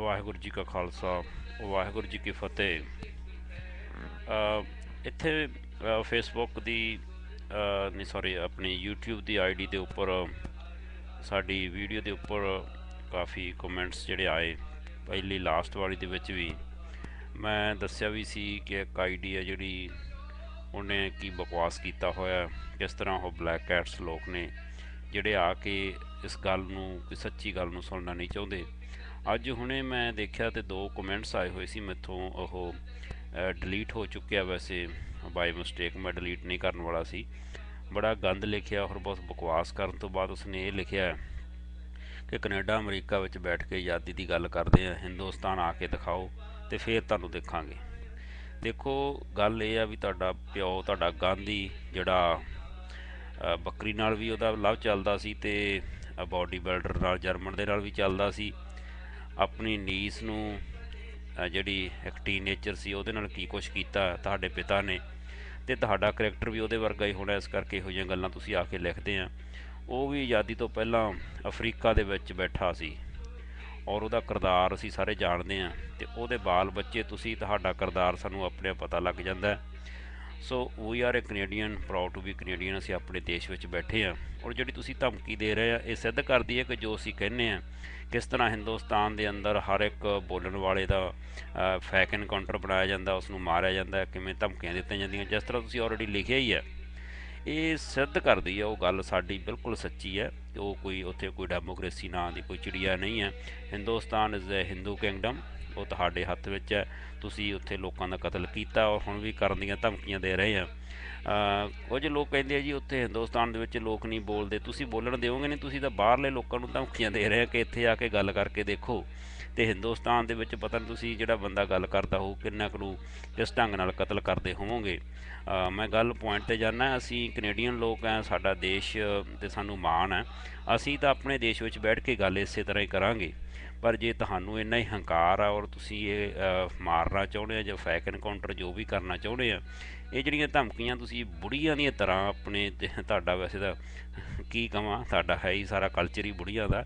ਵਾਹਿਗੁਰੂ ਜੀ ਕਾ ਖਾਲਸਾ ਵਾਹਿਗੁਰੂ ਜੀ ਕੀ ਫਤਿਹ ਇੱਥੇ ਫੇਸਬੁੱਕ ਦੀ ਨਹੀਂ ਸੌਰੀ ਆਪਣੀ YouTube ਦੀ ਆਈਡੀ ਦੇ ਉੱਪਰ ਸਾਡੀ ਵੀਡੀਓ ਦੇ ਉੱਪਰ ਕਾਫੀ ਕਮੈਂਟਸ ਜਿਹੜੇ ਆਏ ਪਹਿਲੀ ਲਾਸਟ ਵਾਲੀ ਦੇ ਵਿੱਚ ਵੀ ਮੈਂ ਦੱਸਿਆ ਵੀ ਸੀ ਕਿ ਇੱਕ ਆਈਡੀ ਹੈ ਜਿਹੜੀ ਉਹਨੇ ਕੀ ਬਕਵਾਸ ਕੀਤਾ ਹੋਇਆ ਕਿਸ ਤਰ੍ਹਾਂ ਉਹ ਬਲੈਕ ਕੈਟਸ ਲੋਕ ਨੇ ਜਿਹੜੇ ਆ ਕੇ ਇਸ ਗੱਲ ਨੂੰ ਕੋਈ ਸੱਚੀ ਗੱਲ ਨੂੰ ਸੁਣਨਾ ਨਹੀਂ ਚਾਹੁੰਦੇ ਅੱਜ ਹੁਣੇ ਮੈਂ ਦੇਖਿਆ ਤੇ ਦੋ ਕਮੈਂਟਸ ਆਏ ਹੋਏ ਸੀ ਮੈਥੋਂ ਉਹ ਡਿਲੀਟ ਹੋ ਚੁੱਕਿਆ ਵੈਸੇ ਬਾਈ ਮਿਸਟੇਕ ਮੈਂ ਡਿਲੀਟ ਨਹੀਂ ਕਰਨ ਵਾਲਾ ਸੀ ਬੜਾ ਗੰਦ ਲਿਖਿਆ ਔਰ ਬਹੁਤ ਬਕਵਾਸ ਕਰਨ ਤੋਂ ਬਾਅਦ ਉਸਨੇ ਇਹ ਲਿਖਿਆ ਕਿ ਕੈਨੇਡਾ ਅਮਰੀਕਾ ਵਿੱਚ ਬੈਠ ਕੇ ਆਜ਼ਾਦੀ ਦੀ ਗੱਲ ਕਰਦੇ ਆ ਹਿੰਦੁਸਤਾਨ ਆ ਕੇ ਦਿਖਾਓ ਤੇ ਫੇਰ ਤੁਹਾਨੂੰ ਦੇਖਾਂਗੇ ਦੇਖੋ ਗੱਲ ਇਹ ਆ ਵੀ ਤੁਹਾਡਾ ਪਿਓ ਤੁਹਾਡਾ ਗਾਂਧੀ ਜਿਹੜਾ ਬੱਕਰੀ ਨਾਲ ਵੀ ਉਹਦਾ ਲਵ ਚੱਲਦਾ ਸੀ ਤੇ ਬਾਡੀ ਬਿਲਡਰ ਨਾਲ ਜਰਮਨ ਦੇ ਨਾਲ ਵੀ ਚੱਲਦਾ ਸੀ ਆਪਣੀ ਨੀਸ ਨੂੰ ਜਿਹੜੀ ਇੱਕ ਟੀਨੇਜਰ ਸੀ ਉਹਦੇ ਨਾਲ ਕੀ ਕੁਝ ਕੀਤਾ ਤੁਹਾਡੇ ਪਿਤਾ ਨੇ ਤੇ ਤੁਹਾਡਾ ਕੈਰੈਕਟਰ ਵੀ ਉਹਦੇ ਵਰਗਾ ਹੀ ਹੋਣਾ ਇਸ ਕਰਕੇ ਇਹੋ ਜਿਹੀਆਂ ਗੱਲਾਂ ਤੁਸੀਂ ਆ ਕੇ ਲਿਖਦੇ ਆ ਉਹ ਵੀ ਆਜ਼ਾਦੀ ਤੋਂ ਪਹਿਲਾਂ ਅਫਰੀਕਾ ਦੇ ਵਿੱਚ ਬੈਠਾ ਸੀ ਔਰ ਉਹਦਾ ਕਿਰਦਾਰ ਅਸੀਂ ਸਾਰੇ ਜਾਣਦੇ ਆ ਤੇ ਉਹਦੇ ਬਾਲ ਬੱਚੇ ਤੁਸੀਂ ਤੁਹਾਡਾ ਕਿਰਦਾਰ ਸਾਨੂੰ ਆਪਣੇ ਪਤਾ ਲੱਗ ਜਾਂਦਾ ਹੈ so we are a Canadian proud to be Canadian ਅਸੀਂ ਆਪਣੇ ਦੇਸ਼ ਵਿੱਚ ਬੈਠੇ ਆ ਔਰ ਜਿਹੜੀ ਤੁਸੀਂ ਧਮਕੀ ਦੇ ਰਹੇ ਆ ਇਹ ਸਿੱਧ ਕਰਦੀ ਹੈ ਕਿ ਜੋ ਅਸੀਂ ਕਹਿੰਨੇ ਆ ਕਿਸ ਤਰ੍ਹਾਂ ਹਿੰਦੁਸਤਾਨ ਦੇ ਅੰਦਰ ਹਰ ਇੱਕ ਬੋਲਣ ਵਾਲੇ ਦਾ ਫੈਕ ਐਨਕਾਊਂਟਰ ਬਣਾਇਆ ਜਾਂਦਾ ਉਸ ਨੂੰ ਮਾਰਿਆ ਜਾਂਦਾ ਕਿਵੇਂ ਧਮਕੀਆਂ ਦਿੱਤੀਆਂ ਜਾਂਦੀਆਂ ਜਿਸ ਤਰ੍ਹਾਂ ਤੁਸੀਂ ਆਲਰੇਡੀ ਲਿਖਿਆ ਹੀ ਹੈ ਇਹ ਸਿੱਧ ਕਰਦੀ ਹੈ ਉਹ ਗੱਲ ਸਾਡੀ ਬਿਲਕੁਲ ਸੱਚੀ ਹੈ ਉਹ ਕੋਈ ਉੱਥੇ ਕੋਈ ਡੈਮੋਕ੍ਰੇਸੀ ਨਾਂ ਦੀ ਕੋਈ ਚਿੜੀਆ ਨਹੀਂ ਹੈ Hindustan is a Hindu kingdom ਉਹ ਤੁਹਾਡੇ ਹੱਥ ਵਿੱਚ ਹੈ ਤੁਸੀਂ ਉੱਥੇ ਲੋਕਾਂ ਦਾ ਕਤਲ ਕੀਤਾ ਔਰ ਹੁਣ ਵੀ ਕਰਨ ਦੀਆਂ ਧਮਕੀਆਂ ਦੇ ਰਹੇ ਆ ਕੁਝ ਲੋਕ ਕਹਿੰਦੇ ਆ ਜੀ ਉੱਥੇ ਹਿੰਦੁਸਤਾਨ ਦੇ ਵਿੱਚ ਲੋਕ ਨਹੀਂ ਬੋਲਦੇ ਤੁਸੀਂ ਬੋਲਣ ਦਿਓਗੇ ਨਹੀਂ ਤੁਸੀਂ ਤਾਂ ਬਾਹਰਲੇ ਲੋਕਾਂ ਨੂੰ ਧਮਕੀਆਂ ਦੇ ਰਹੇ ਆ ਕਿ ਇੱਥੇ ਆ ਕੇ ਗੱਲ ਕਰਕੇ ਦੇਖੋ ਤੇ ਹਿੰਦੁਸਤਾਨ ਦੇ ਵਿੱਚ ਪਤਾ ਨਹੀਂ ਤੁਸੀਂ ਜਿਹੜਾ ਬੰਦਾ ਗੱਲ ਕਰਦਾ ਹੋ ਕਿੰਨਾ ਕੁ ਨੂੰ ਕਿਸ ਢੰਗ ਨਾਲ ਕਤਲ ਕਰਦੇ ਹੋਵੋਗੇ ਮੈਂ ਗੱਲ ਪੁਆਇੰਟ ਤੇ ਜਾਣਾ ਅਸੀਂ ਕੈਨੇਡੀਅਨ ਲੋਕ ਆ ਸਾਡਾ ਦੇਸ਼ ਤੇ ਸਾਨੂੰ ਮਾਣ ਆ ਅਸੀਂ ਤਾਂ ਆਪਣੇ ਦੇਸ਼ ਵਿੱਚ ਬੈਠ ਕੇ ਗੱਲ ਇਸੇ ਤਰ੍ਹਾਂ ਹੀ ਕਰਾਂਗੇ ਪਰ ਜੇ ਤੁਹਾਨੂੰ ਇੰਨਾ ਹੀ ਹੰਕਾਰ ਆ ਔਰ ਤੁਸੀਂ ਇਹ ਮਾਰਨਾ ਚਾਹੁੰਦੇ ਆ ਜਾਂ ਫੈਕ ਐਨਕਾਊਂਟਰ ਜੋ ਵੀ ਕਰਨਾ ਚਾਹੁੰਦੇ ਆ ਇਹ ਜਿਹੜੀਆਂ ਧਮਕੀਆਂ ਤੁਸੀਂ ਬੁੜੀਆਂ ਦੀਆਂ ਤਰ੍ਹਾਂ ਆਪਣੇ ਤੁਹਾਡਾ ਵੈਸੇ ਦਾ ਕੀ ਕਹਾਂ ਤੁਹਾਡਾ ਹੈ ਹੀ ਸਾਰਾ ਕਲਚਰ ਹੀ ਬੁੜੀਆਂ ਦਾ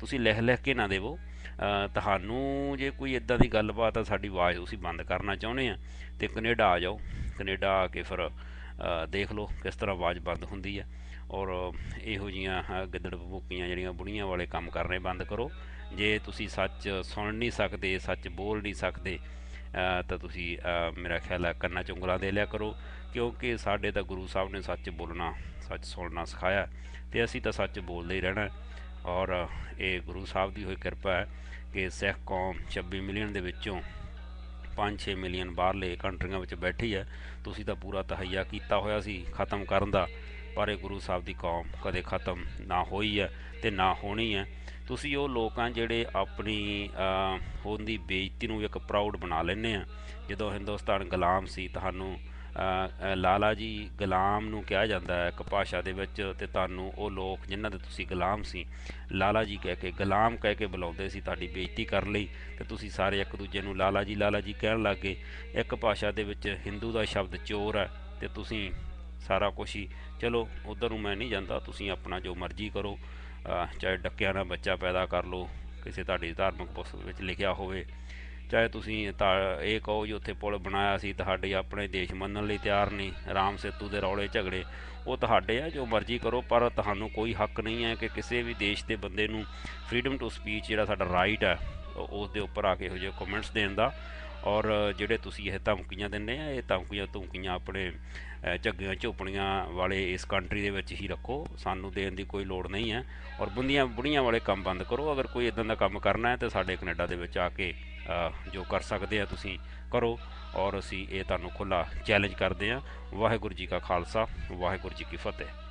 ਤੁਸੀਂ ਲਿਖ ਲਿਖ ਕੇ ਨਾ ਦੇਵੋ ਤੁਹਾਨੂੰ ਜੇ ਕੋਈ ਇਦਾਂ ਦੀ ਗੱਲਬਾਤ ਆ ਸਾਡੀ ਆਵਾਜ਼ ਤੁਸੀਂ ਬੰਦ ਕਰਨਾ ਚਾਹੁੰਦੇ ਆ ਤੇ ਕੈਨੇਡਾ ਆ ਜਾਓ ਕੈਨੇਡਾ ਆ ਕੇ ਫਿਰ ਦੇਖ ਲਓ ਕਿਸ ਤਰ੍ਹਾਂ ਆਵਾਜ਼ ਬੰਦ ਹੁੰਦੀ ਆ ਔਰ ਇਹੋ ਜੀਆਂ ਗਿੱਦੜ ਬੁੱਕੀਆਂ ਜਿਹੜੀਆਂ ਬੁੜੀਆਂ ਵਾਲੇ ਕੰਮ ਕਰਨੇ ਬੰਦ ਕਰੋ ਜੇ ਤੁਸੀਂ ਸੱਚ ਸੁਣ ਨਹੀਂ ਸਕਦੇ ਸੱਚ ਬੋਲ ਨਹੀਂ ਸਕਦੇ ਤਾਂ ਤੁਸੀਂ ਮੇਰਾ ਖਿਆਲ ਹੈ ਕੰਨਾਂ ਚੁੰਗਲਾਂ ਦੇ ਲਿਆ ਕਰੋ ਕਿਉਂਕਿ ਸਾਡੇ ਤਾਂ ਗੁਰੂ ਸਾਹਿਬ ਨੇ ਸੱਚ ਬੋਲਣਾ ਸੱਚ ਸੁਣਨਾ ਸਿਖਾਇਆ ਤੇ ਅਸੀਂ ਤਾਂ ਸੱਚ ਬੋਲਦੇ ਹੀ ਰਹਿਣਾ ਔਰ ਇਹ ਗੁਰੂ ਸਾਹਿਬ ਦੀ ਹੋਈ ਕਿਰਪਾ ਹੈ ਕਿ ਸਿੱਖ ਕੌਮ 26 ਮਿਲੀਅਨ ਦੇ ਵਿੱਚੋਂ 5-6 ਮਿਲੀਅਨ ਬਾਹਰਲੇ ਕੰਟਰੀਆਂ ਵਿੱਚ ਬੈਠੀ ਹੈ ਤੁਸੀਂ ਤਾਂ ਪੂਰਾ ਤਹਈਆ ਕੀਤਾ ਹੋਇਆ ਸੀ ਖਤਮ ਕਰਨ ਦਾ ਪਰ ਇਹ ਗੁਰੂ ਸਾਹਿਬ ਦੀ ਕੌਮ ਕਦੇ ਖਤਮ ਨਾ ਹੋਈ ਹੈ ਤੇ ਨਾ ਹੋਣੀ ਹੈ ਤੁਸੀਂ ਉਹ ਲੋਕ ਆ ਜਿਹੜੇ ਆਪਣੀ ਹੋਂਦੀ ਬੇਇੱਜ਼ਤੀ ਨੂੰ ਇੱਕ ਪ੍ਰਾਊਡ ਬਣਾ ਲੈਣੇ ਆ ਜਦੋਂ ਹਿੰਦੁਸਤਾਨ ਗੁਲਾਮ ਸੀ ਤੁਹਾਨੂੰ ਲਾਲਾ ਜੀ ਗੁਲਾਮ ਨੂੰ ਕਿਹਾ ਜਾਂਦਾ ਹੈ ਇੱਕ ਭਾਸ਼ਾ ਦੇ ਵਿੱਚ ਤੇ ਤੁਹਾਨੂੰ ਉਹ ਲੋਕ ਜਿਨ੍ਹਾਂ ਦੇ ਤੁਸੀਂ ਗੁਲਾਮ ਸੀ ਲਾਲਾ ਜੀ ਕਹਿ ਕੇ ਗੁਲਾਮ ਕਹਿ ਕੇ ਬੁਲਾਉਂਦੇ ਸੀ ਤੁਹਾਡੀ ਬੇਇੱਜ਼ਤੀ ਕਰ ਲਈ ਤੇ ਤੁਸੀਂ ਸਾਰੇ ਇੱਕ ਦੂਜੇ ਨੂੰ ਲਾਲਾ ਜੀ ਲਾਲਾ ਜੀ ਕਹਿਣ ਲੱਗੇ ਇੱਕ ਭਾਸ਼ਾ ਦੇ ਵਿੱਚ ਹਿੰਦੂ ਦਾ ਸ਼ਬਦ ਚੋਰ ਹੈ ਤੇ ਤੁਸੀਂ ਸਾਰਾ ਕੁਝ ਹੀ ਚਲੋ ਉਧਰ ਨੂੰ ਮੈਂ ਨਹੀਂ ਜਾਂਦਾ ਤੁਸੀਂ ਆਪਣਾ ਜੋ ਮਰਜ਼ੀ ਕਰੋ ਚਾਹੇ ਡੱਕਿਆਂ ਦਾ ਬੱਚਾ ਪੈਦਾ ਕਰ ਲਓ ਕਿਸੇ ਤੁਹਾਡੀ ਧਾਰਮਿਕ ਪੁਸਤਕ ਵਿੱਚ ਲਿਖਿਆ ਹੋਵੇ ਚਾਹੇ ਤੁਸੀਂ ਇਹ ਕਹੋ ਜੀ ਉੱਥੇ ਪੁਲ ਬਣਾਇਆ ਸੀ ਤੁਹਾਡੇ ਆਪਣੇ ਦੇਸ਼ ਮੰਨਣ ਲਈ ਤਿਆਰ ਨਹੀਂ ਰਾਮ ਸੇਤੂ ਦੇ ਰੌਲੇ ਝਗੜੇ ਉਹ ਤੁਹਾਡੇ ਆ ਜੋ ਮਰਜ਼ੀ ਕਰੋ ਪਰ ਤੁਹਾਨੂੰ ਕੋਈ ਹੱਕ ਨਹੀਂ ਹੈ ਕਿ ਕਿਸੇ ਵੀ ਦੇਸ਼ ਦੇ ਬੰਦੇ ਨੂੰ ਫਰੀडम ਟੂ ਸਪੀਚ ਜਿਹੜਾ ਸਾਡਾ ਰਾਈਟ ਹੈ ਉਸ ਦੇ ਉੱਪਰ ਆ ਕੇ ਇਹੋ ਜਿਹੇ ਕਮੈਂਟਸ ਦੇਣ ਦਾ ਔਰ ਜਿਹੜੇ ਤੁਸੀਂ ਇਹ ਧਮਕੀਆਂ ਦਿੰਦੇ ਆ ਇਹ ਧਮਕੀਆਂ ਧਮਕੀਆਂ ਆਪਣੇ ਝੱਗੀਆਂ ਝੋਪੜੀਆਂ ਵਾਲੇ ਇਸ ਕੰਟਰੀ ਦੇ ਵਿੱਚ ਹੀ ਰੱਖੋ ਸਾਨੂੰ ਦੇਣ ਦੀ ਕੋਈ ਲੋੜ ਨਹੀਂ ਹੈ ਔਰ ਬੁੰਦੀਆਂ ਬੁੜੀਆਂ ਵਾਲੇ ਕੰਮ ਬੰਦ ਕਰੋ ਅਗਰ ਕੋਈ ਇਦਾਂ ਦਾ ਕੰਮ ਕਰਨਾ ਹੈ ਤਾਂ ਸਾਡੇ ਕੈਨੇਡਾ ਦੇ ਵਿੱਚ ਆ ਕੇ ਜੋ ਕਰ ਸਕਦੇ ਆ ਤੁਸੀਂ ਕਰੋ ਔਰ ਅਸੀਂ ਇਹ ਤੁਹਾਨੂੰ ਖੁੱਲਾ ਚੈਲੰਜ ਕਰਦੇ ਆ ਵਾਹਿਗੁਰੂ ਜੀ ਕਾ ਖਾਲਸਾ ਵਾਹਿਗੁਰੂ ਜੀ ਕੀ ਫਤਿਹ